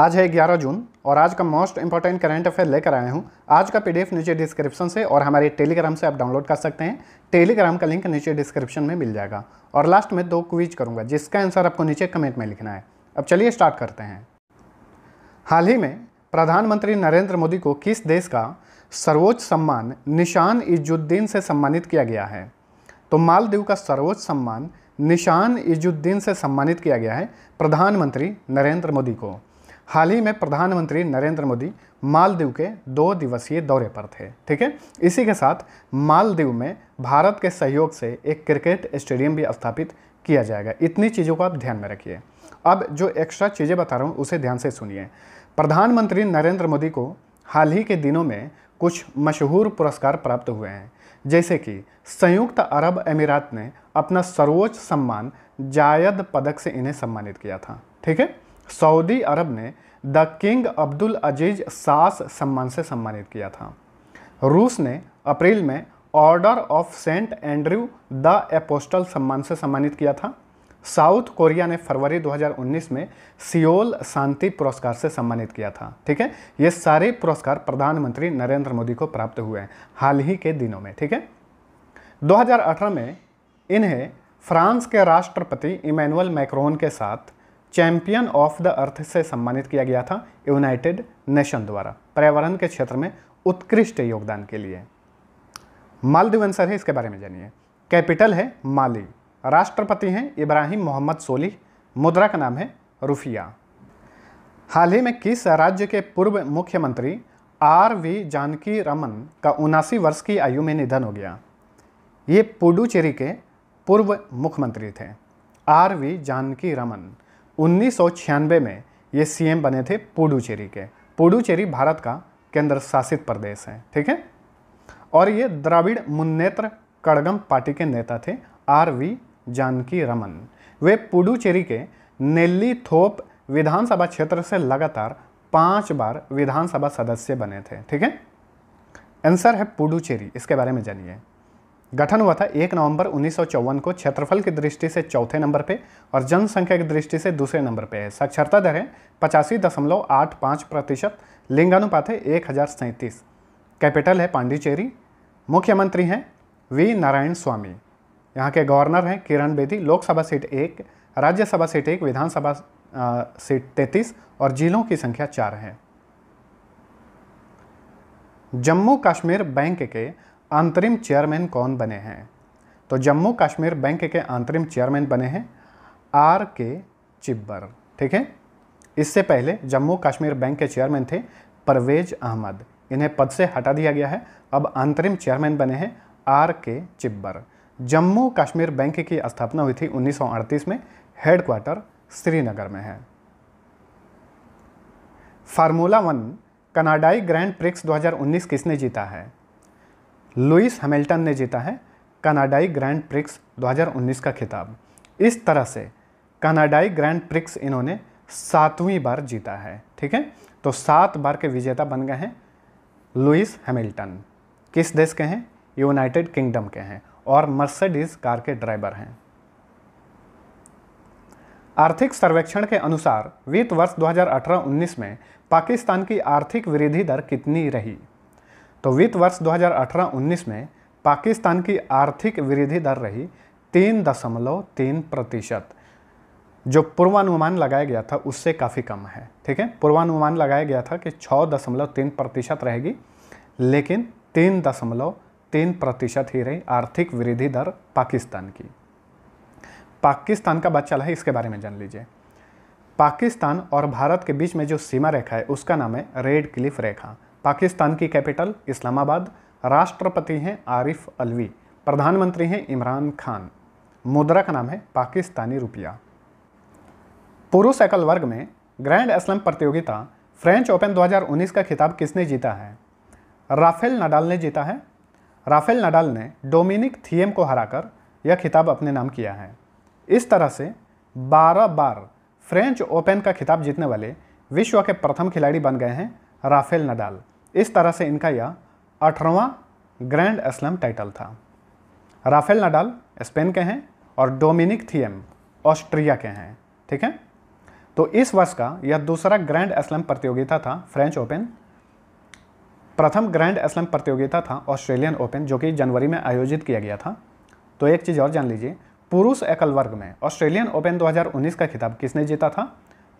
आज है 11 जून और आज का मोस्ट इंपॉर्टेंट करंट अफेयर लेकर आया हूँ आज का पीडीएफ नीचे डिस्क्रिप्शन से और हमारे टेलीग्राम से आप डाउनलोड कर सकते हैं टेलीग्राम का लिंक नीचे डिस्क्रिप्शन में मिल जाएगा और लास्ट में दो क्विज करूंगा जिसका आंसर आपको नीचे कमेंट में लिखना है अब चलिए स्टार्ट करते हैं हाल ही में प्रधानमंत्री नरेंद्र मोदी को किस देश का सर्वोच्च सम्मान निशान इजुद्दीन से सम्मानित किया गया है तो मालदीव का सर्वोच्च सम्मान निशान इजुद्दीन से सम्मानित किया गया है प्रधानमंत्री नरेंद्र मोदी को हाल ही में प्रधानमंत्री नरेंद्र मोदी मालदीव के दो दिवसीय दौरे पर थे ठीक है इसी के साथ मालदीव में भारत के सहयोग से एक क्रिकेट स्टेडियम भी स्थापित किया जाएगा इतनी चीज़ों को आप ध्यान में रखिए अब जो एक्स्ट्रा चीज़ें बता रहा हूँ उसे ध्यान से सुनिए प्रधानमंत्री नरेंद्र मोदी को हाल ही के दिनों में कुछ मशहूर पुरस्कार प्राप्त हुए हैं जैसे कि संयुक्त अरब अमीरात ने अपना सर्वोच्च सम्मान जायद पदक से इन्हें सम्मानित किया था ठीक है सऊदी अरब ने द किंग अब्दुल अजीज सास सम्मान से सम्मानित किया था रूस ने अप्रैल में order of saint Andrew the apostle सम्मान से सम्मानित किया था साउथ कोरिया ने फरवरी 2019 में सियोल शांति पुरस्कार से सम्मानित किया था ठीक है ये सारे पुरस्कार प्रधानमंत्री नरेंद्र मोदी को प्राप्त हुए हैं हाल ही के दिनों में ठीक है 2018 में इन्हें फ्रांस के राष्ट्रपति इमैनुअल मैक्रोन के साथ चैंपियन ऑफ द अर्थ से सम्मानित किया गया था यूनाइटेड नेशन द्वारा पर्यावरण के क्षेत्र में उत्कृष्ट योगदान के लिए मालदीव आंसर है इसके बारे में जानिए कैपिटल है माली राष्ट्रपति हैं इब्राहिम मोहम्मद सोलिह मुद्रा का नाम है रुफिया हाल ही में किस राज्य के पूर्व मुख्यमंत्री आर वी जानकी रमन का उनासी वर्ष की आयु में निधन हो गया ये पुडुचेरी के पूर्व मुख्यमंत्री थे आर वी जानकी रमन उन्नीस में ये सीएम बने थे पुडुचेरी के पुडुचेरी भारत का केंद्र शासित प्रदेश है ठीक है और ये द्राविड़ मुन्नेत्र कड़गम पार्टी के नेता थे आर वी जानकी रमन वे पुडुचेरी के नेल्ली थोप विधानसभा क्षेत्र से लगातार पांच बार विधानसभा सदस्य बने थे ठीक है आंसर है पुडुचेरी इसके बारे में जानिए गठन हुआ था एक नवंबर उन्नीस को क्षेत्रफल की दृष्टि से चौथे नंबर पे और जनसंख्या की दृष्टि से दूसरे नंबर पे है साक्षरता दर है पचासी दशमलव आठ पाँच प्रतिशत लिंगानुपात है एक हज़ार सैंतीस कैपिटल है पांडिचेरी मुख्यमंत्री हैं वी नारायण स्वामी यहाँ के गवर्नर हैं किरण बेदी लोकसभा सीट एक राज्यसभा सीट एक विधानसभा सीट तैंतीस और जिलों की संख्या चार है जम्मू कश्मीर बैंक के अंतरिम चेयरमैन कौन बने हैं तो जम्मू कश्मीर बैंक के अंतरिम चेयरमैन बने हैं आर के चिब्बर ठीक है इससे पहले जम्मू कश्मीर बैंक के चेयरमैन थे परवेज अहमद इन्हें पद से हटा दिया गया है अब अंतरिम चेयरमैन बने हैं आर के चिब्बर जम्मू कश्मीर बैंक की स्थापना हुई थी 1938 में हेडक्वार्टर श्रीनगर में है फार्मूला वन कनाडाई ग्रैंड प्रिक्स 2019 किसने जीता है लुइस हैमिल्टन ने जीता है कनाडाई ग्रैंड प्रिक्स 2019 का खिताब इस तरह से कनाडाई ग्रैंड प्रिक्स इन्होंने सातवीं बार जीता है ठीक है तो सात बार के विजेता बन गए हैं लुइस हैमिल्टन किस देश के हैं यूनाइटेड किंगडम के हैं और मर्सिडीज कार के ड्राइवर हैं आर्थिक सर्वेक्षण के अनुसार वित्त वर्ष 2018-19 में पाकिस्तान की आर्थिक वृद्धि दर कितनी रही तो वित्त वर्ष 2018-19 में पाकिस्तान की आर्थिक वृद्धि दर रही तीन दशमलव तीन प्रतिशत जो पूर्वानुमान लगाया गया था उससे काफ़ी कम है ठीक है पूर्वानुमान लगाया गया था कि छः दशमलव तीन प्रतिशत रहेगी लेकिन तीन दशमलव तीन प्रतिशत ही रही आर्थिक वृद्धि दर पाकिस्तान की पाकिस्तान का बात चला है इसके बारे में जान लीजिए पाकिस्तान और भारत के बीच में जो सीमा रेखा है उसका नाम है रेड क्लिफ रेखा पाकिस्तान की कैपिटल इस्लामाबाद राष्ट्रपति हैं आरिफ अलवी प्रधानमंत्री हैं इमरान खान मुद्रा का नाम है पाकिस्तानी रुपया पुरुष एकल वर्ग में ग्रैंड असलम प्रतियोगिता फ्रेंच ओपन 2019 का खिताब किसने जीता है राफेल नडाल ने जीता है राफेल नडाल ने डोमिनिक थिएम को हराकर यह खिताब अपने नाम किया है इस तरह से 12 बार फ्रेंच ओपन का खिताब जीतने वाले विश्व के प्रथम खिलाड़ी बन गए हैं राफेल नडाल इस तरह से इनका यह अठारहवां ग्रैंड स्लम टाइटल था राफेल नडाल स्पेन के हैं और डोमिनिक थियम ऑस्ट्रिया के हैं ठीक है तो इस वर्ष का यह दूसरा ग्रैंड स्लम प्रतियोगिता था फ्रेंच ओपन प्रथम ग्रैंड स्लम प्रतियोगिता था ऑस्ट्रेलियन ओपन जो कि जनवरी में आयोजित किया गया था तो एक चीज़ और जान लीजिए पुरुष एकल वर्ग में ऑस्ट्रेलियन ओपन 2019 का खिताब किसने जीता था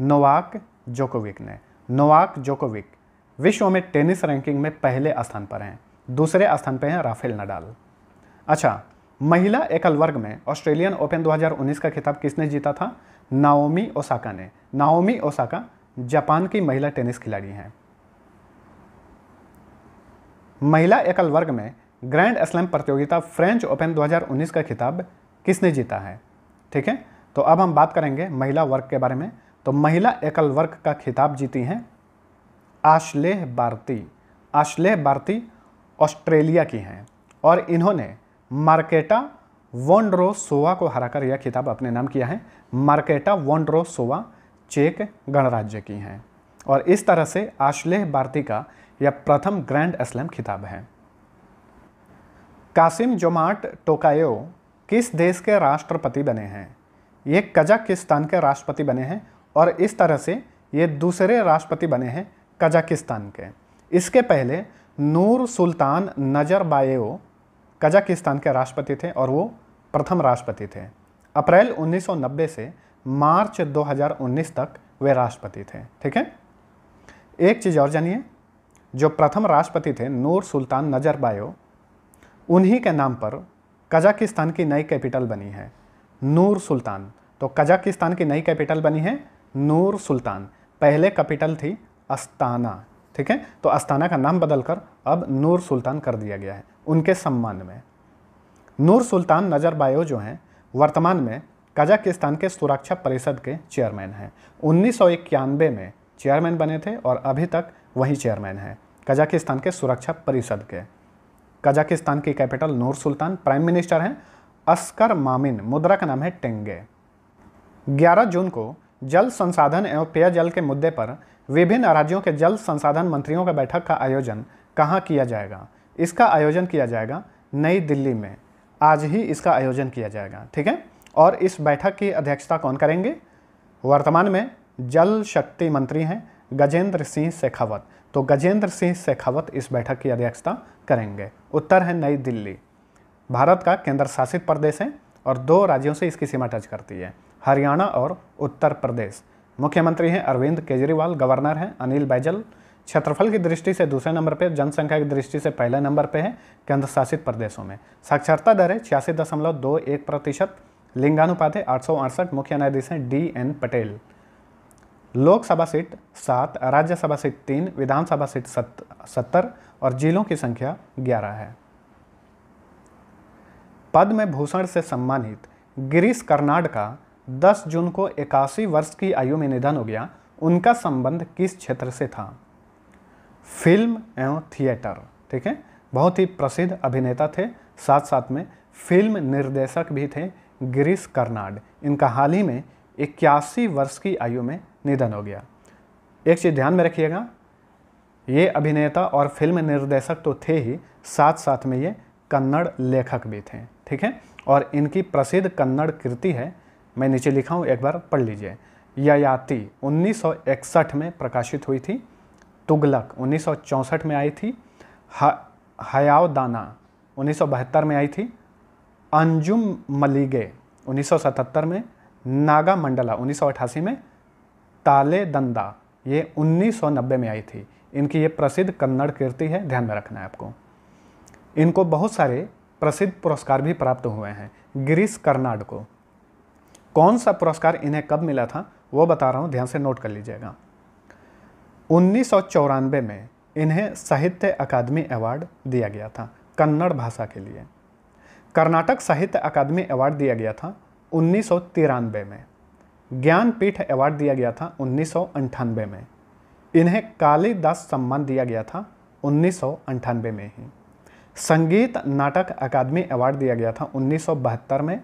नोवाक जोकोविक ने नोवाक जोकोविक विश्व में टेनिस रैंकिंग में पहले स्थान पर हैं दूसरे स्थान पर हैं राफेल नडाल अच्छा महिला एकल वर्ग में ऑस्ट्रेलियन ओपन 2019 का खिताब किसने जीता था नाओमी ओसाका ने नाओमी ओसाका जापान की महिला टेनिस खिलाड़ी हैं महिला एकल वर्ग में ग्रैंड स्लैम प्रतियोगिता फ्रेंच ओपन 2019 का खिताब किसने जीता है ठीक है तो अब हम बात करेंगे महिला वर्ग के बारे में तो महिला एकल वर्ग का खिताब जीती हैं Ashleigh Barty Ashleigh Barty Australia की हैं और इन्होंने मार्केटा सोवा को हराकर यह खिताब अपने नाम किया है मार्केटा सोवा चेक गणराज्य की हैं और इस तरह से आश्लेह भारती का यह प्रथम ग्रैंड स्लैम खिताब है कासिम जोमाट टोकायो किस देश के राष्ट्रपति बने हैं ये कजाकिस्तान के राष्ट्रपति बने हैं और इस तरह से ये दूसरे राष्ट्रपति बने हैं कजाकिस्तान के इसके पहले नूर सुल्तान नजरबाएव कजाकिस्तान के राष्ट्रपति थे और वो प्रथम राष्ट्रपति थे अप्रैल 1990 से मार्च 2019 तक वे राष्ट्रपति थे ठीक है एक चीज़ और जानिए जो प्रथम राष्ट्रपति थे नूर सुल्तान नजरबायो उन्हीं के नाम पर कजाकिस्तान की नई कैपिटल बनी है नूर सुल्तान तो कजाकिस्तान की नई कैपिटल बनी है नूर सुल्तान पहले कैपिटल थी अस्ताना ठीक है तो अस्ताना का नाम बदलकर अब नूर सुल्तान कर दिया गया है उनके सम्मान में नूर सुल्तान नजरबायो जो हैं वर्तमान में कजाकिस्तान के सुरक्षा परिषद के चेयरमैन हैं उन्नीस में चेयरमैन बने थे और अभी तक वही चेयरमैन हैं कजाकिस्तान के सुरक्षा परिषद के कजाकिस्तान की capital Nur Sultan prime minister हैं अस्कर मामिन मुद्रा का नाम है टेंगे 11 जून को जल संसाधन एवं पेयजल के मुद्दे पर विभिन्न राज्यों के जल संसाधन मंत्रियों का बैठक का आयोजन कहाँ किया जाएगा इसका आयोजन किया जाएगा नई दिल्ली में आज ही इसका आयोजन किया जाएगा ठीक है और इस बैठक की अध्यक्षता कौन करेंगे वर्तमान में जल शक्ति मंत्री हैं गजेंद्र सिंह शेखावत तो गजेंद्र सिंह शेखावत इस बैठक की अध्यक्षता करेंगे उत्तर है नई दिल्ली भारत का केंद्र शासित प्रदेश है और दो राज्यों से इसकी सीमा टच करती है हरियाणा और उत्तर प्रदेश मुख्यमंत्री हैं अरविंद केजरीवाल गवर्नर हैं अनिल बैजल क्षेत्रफल की दृष्टि से दूसरे नंबर पर जनसंख्या की दृष्टि से पहले नंबर पर है केंद्र शासित प्रदेशों में साक्षरता दर है छियासी दशमलव दो एक प्रतिशत लिंगानुपात है आठ सौ अड़सठ मुख्य न्यायाधीश हैं D N Patel Lok Sabha seat सात राज्यसभा सीट तीन विधानसभा सीट सत्तर और जिलों की संख्या ग्यारह है पद्म भूषण से सम्मानित गिरीश कर्नाड का 10 जून को इक्यासी वर्ष की आयु में निधन हो गया उनका संबंध किस क्षेत्र से था फिल्म एवं थिएटर ठीक है बहुत ही प्रसिद्ध अभिनेता थे साथ साथ में फिल्म निर्देशक भी थे गिरीश कर्नाड इनका हाल ही में इक्यासी वर्ष की आयु में निधन हो गया एक चीज़ ध्यान में रखिएगा ये अभिनेता और फिल्म निर्देशक तो थे ही साथ साथ में ये कन्नड़ लेखक भी थे ठीक है और इनकी प्रसिद्ध कन्नड़ कृति है मैं नीचे लिखा हूँ एक बार पढ़ लीजिए ययाति 1961 में प्रकाशित हुई थी तुगलक 1964 में आई थी ह, हयावदाना 1972 में आई थी अंजुम मलीगे 1977 में नागा मंडला 1988 में ताले दंदा ये 1990 में आई थी इनकी ये प्रसिद्ध कन्नड़ कीर्ति है ध्यान में रखना है आपको इनको बहुत सारे प्रसिद्ध पुरस्कार भी प्राप्त हुए हैं गिरीश कर्नाड को कौन सा पुरस्कार इन्हें कब मिला था वो बता रहा हूँ ध्यान से नोट कर लीजिएगा उन्नीस में इन्हें साहित्य अकादमी अवार्ड दिया गया था कन्नड़ भाषा के लिए कर्नाटक साहित्य अकादमी अवार्ड दिया गया था उन्नीस में ज्ञानपीठ अवार्ड दिया गया था उन्नीस में इन्हें कालीदास सम्मान दिया गया था उन्नीस में ही संगीत नाटक अकादमी अवार्ड दिया गया था उन्नीस में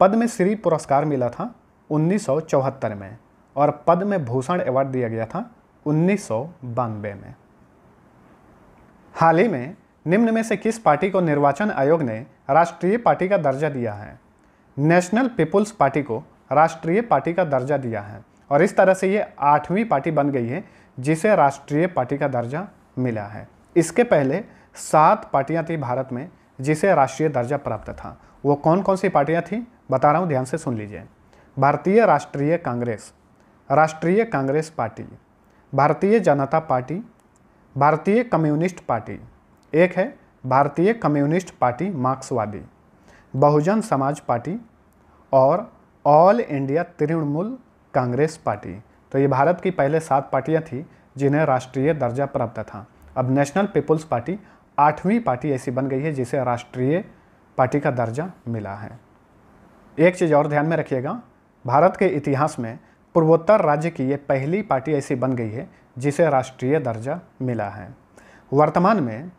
पद्म श्री पुरस्कार मिला था उन्नीस में और पद्म भूषण अवार्ड दिया गया था उन्नीस में हाल ही में निम्न में से किस पार्टी को निर्वाचन आयोग ने राष्ट्रीय पार्टी का दर्जा दिया है नेशनल पीपुल्स पार्टी को राष्ट्रीय पार्टी का दर्जा दिया है और इस तरह से ये आठवीं पार्टी बन गई है जिसे राष्ट्रीय पार्टी का दर्जा मिला है इसके पहले सात पार्टियां थी भारत में जिसे राष्ट्रीय दर्जा प्राप्त था वो कौन कौन सी पार्टियां थी बता रहा हूँ ध्यान से सुन लीजिए भारतीय राष्ट्रीय कांग्रेस राष्ट्रीय कांग्रेस पार्टी भारतीय जनता पार्टी भारतीय कम्युनिस्ट पार्टी एक है भारतीय कम्युनिस्ट पार्टी मार्क्सवादी बहुजन समाज पार्टी और all India Trinamool congress party तो ये भारत की पहले सात पार्टियां थी जिन्हें राष्ट्रीय दर्जा प्राप्त था अब नेशनल पीपुल्स पार्टी आठवीं पार्टी ऐसी बन गई है जिसे राष्ट्रीय पार्टी का दर्जा मिला है एक चीज़ और ध्यान में रखिएगा भारत के इतिहास में पूर्वोत्तर राज्य की ये पहली पार्टी ऐसी बन गई है जिसे राष्ट्रीय दर्जा मिला है वर्तमान में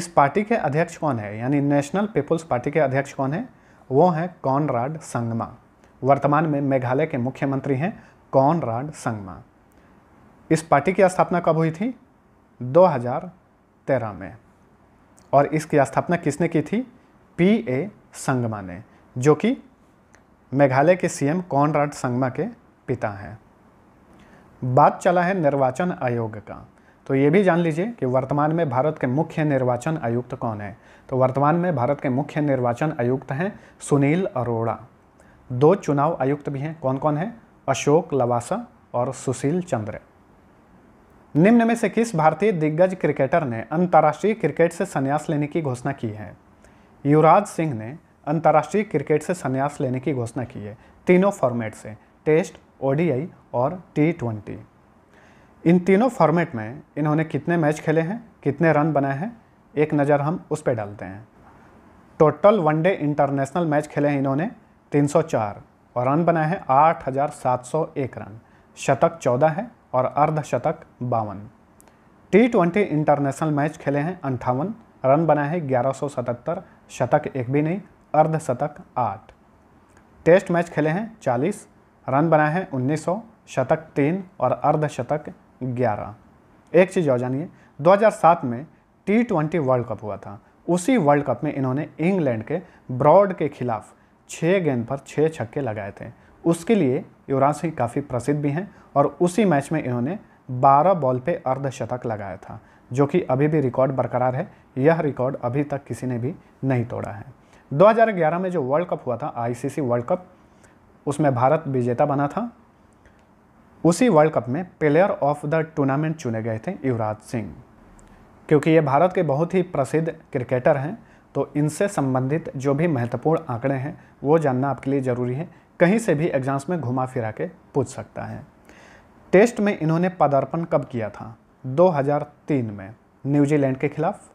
इस पार्टी के अध्यक्ष कौन है यानी नेशनल पीपुल्स पार्टी के अध्यक्ष कौन है वो हैं कॉनराड संगमा वर्तमान में मेघालय के मुख्यमंत्री हैं कॉनराड संगमा इस पार्टी की स्थापना कब हुई थी 2013 में और इसकी स्थापना किसने की थी पी ए संगमा ने जो कि मेघालय के सीएम कॉनराड संगमा के पिता हैं बात चला है निर्वाचन आयोग का तो ये भी जान लीजिए कि वर्तमान में भारत के मुख्य निर्वाचन आयुक्त कौन है तो वर्तमान में भारत के मुख्य निर्वाचन आयुक्त हैं सुनील अरोड़ा दो चुनाव आयुक्त भी हैं कौन कौन हैं अशोक लवासा और सुशील चंद्र निम्न में से किस भारतीय दिग्गज क्रिकेटर ने अंतर्राष्ट्रीय क्रिकेट से संन्यास लेने की घोषणा की है युवराज सिंह ने अंतर्राष्ट्रीय क्रिकेट से संन्यास लेने की घोषणा की है तीनों फॉर्मेट से टेस्ट ओडीआई और टी ट्वेंटी इन तीनों फॉर्मेट में इन्होंने कितने मैच खेले हैं कितने रन बनाए हैं एक नज़र हम उस पर डालते हैं टोटल वनडे इंटरनेशनल मैच खेले हैं इन्होंने 304 और रन बनाए हैं 8,701 रन शतक 14 है और अर्धशतक बावन टी ट्वेंटी इंटरनेशनल मैच खेले हैं अंठावन रन बनाए हैं 1177 शतक एक भी नहीं अर्धशतक आठ टेस्ट मैच खेले हैं चालीस रन बनाए हैं उन्नीस सौ शतक तीन और अर्धशतक ग्यारह एक चीज़ और जानिए 2007 में टी ट्वेंटी वर्ल्ड कप हुआ था उसी वर्ल्ड कप में इन्होंने इंग्लैंड के ब्रॉड के खिलाफ छः गेंद पर छः छक्के लगाए थे उसके लिए युवराज सिंह काफ़ी प्रसिद्ध भी हैं और उसी मैच में इन्होंने 12 बॉल पे अर्धशतक लगाया था जो कि अभी भी रिकॉर्ड बरकरार है यह रिकॉर्ड अभी तक किसी ने भी नहीं तोड़ा है 2011 में जो वर्ल्ड कप हुआ था आईसीसी वर्ल्ड कप उसमें भारत विजेता बना था उसी वर्ल्ड कप में प्लेयर ऑफ द टूर्नामेंट चुने गए थे युवराज सिंह क्योंकि ये भारत के बहुत ही प्रसिद्ध क्रिकेटर हैं तो इनसे संबंधित जो भी महत्वपूर्ण आंकड़े हैं वो जानना आपके लिए ज़रूरी है कहीं से भी एग्ज़ाम्स में घुमा फिरा के पूछ सकता है टेस्ट में इन्होंने पदार्पण कब किया था 2003 में न्यूजीलैंड के खिलाफ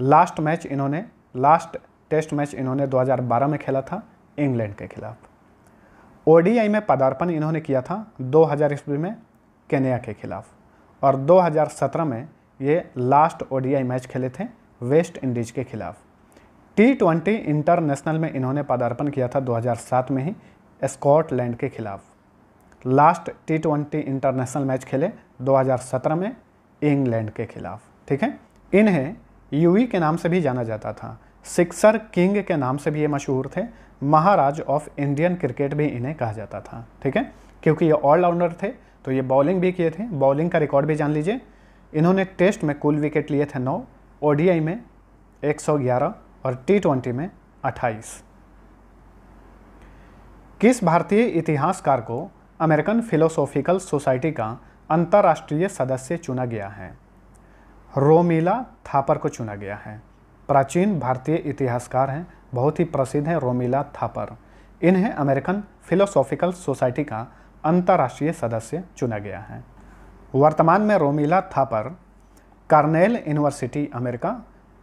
लास्ट मैच इन्होंने लास्ट टेस्ट मैच इन्होंने 2012 में खेला था इंग्लैंड के खिलाफ ओडीआई में पदार्पण इन्होंने किया था 2000 ईस्वी में केनिया के खिलाफ और 2017 में ये लास्ट ओडीआई मैच खेले थे वेस्ट इंडीज के खिलाफ टी ट्वेंटी इंटरनेशनल में इन्होंने पदार्पण किया था 2007 में ही स्कॉटलैंड के खिलाफ last T twenty international match खेले 2017 में इंग्लैंड के खिलाफ ठीक है इन्हें यूई के नाम से भी जाना जाता था सिक्सर किंग के नाम से भी ये मशहूर थे महाराज ऑफ इंडियन क्रिकेट भी इन्हें कहा जाता था ठीक है क्योंकि ये ऑलराउंडर थे तो ये बॉलिंग भी किए थे बॉलिंग का रिकॉर्ड भी जान लीजिए इन्होंने टेस्ट में कुल विकेट लिए थे नौ ओ में 111 और टी ट्वेंटी में 28 किस भारतीय इतिहासकार को अमेरिकन फिलोसॉफिकल सोसाइटी का अंतर्राष्ट्रीय सदस्य चुना गया है रोमीला थापर को चुना गया है प्राचीन भारतीय इतिहासकार हैं बहुत ही प्रसिद्ध हैं रोमिला थापर इन्हें अमेरिकन फिलोसॉफिकल सोसाइटी का अंतर्राष्ट्रीय सदस्य चुना गया है वर्तमान में Romila Thapar Cornell university America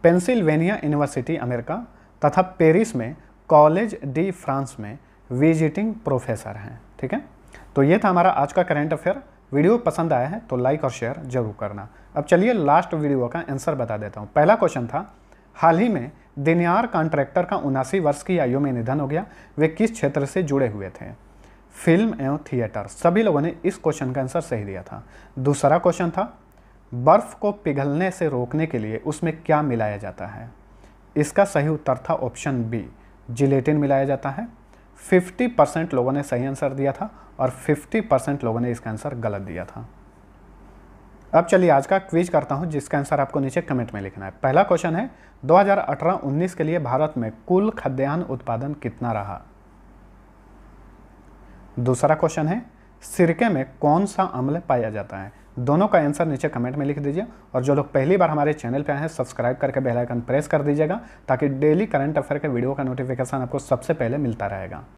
Pennsylvania university America तथा पेरिस में कॉलेज डी फ्रांस में विजिटिंग प्रोफेसर हैं ठीक है तो ये था हमारा आज का करेंट अफेयर वीडियो पसंद आया है तो लाइक और शेयर जरूर करना अब चलिए लास्ट वीडियो का आंसर बता देता हूँ पहला क्वेश्चन था हाल ही में दिनियार कॉन्ट्रैक्टर का उनासी वर्ष की आयु में निधन हो गया वे किस क्षेत्र से जुड़े हुए थे फिल्म एवं थिएटर सभी लोगों ने इस क्वेश्चन का आंसर सही दिया था दूसरा क्वेश्चन था बर्फ को पिघलने से रोकने के लिए उसमें क्या मिलाया जाता है इसका सही उत्तर था ऑप्शन बी जिलेटिन मिलाया जाता है 50 परसेंट लोगों ने सही आंसर दिया था और 50 परसेंट लोगों ने इसका आंसर गलत दिया था अब चलिए आज का क्विज करता हूँ जिसका आंसर आपको नीचे कमेंट में लिखना है पहला क्वेश्चन है 2018-19 के लिए भारत में कुल खाद्यान्न उत्पादन कितना रहा दूसरा क्वेश्चन है सिरके में कौन सा अम्ल पाया जाता है दोनों का आंसर नीचे कमेंट में लिख दीजिए और जो लोग पहली बार हमारे चैनल पर आए हैं सब्सक्राइब करके बेलाइकन प्रेस कर दीजिएगा ताकि डेली करंट अफेयर के वीडियो का नोटिफिकेशन आपको सबसे पहले मिलता रहेगा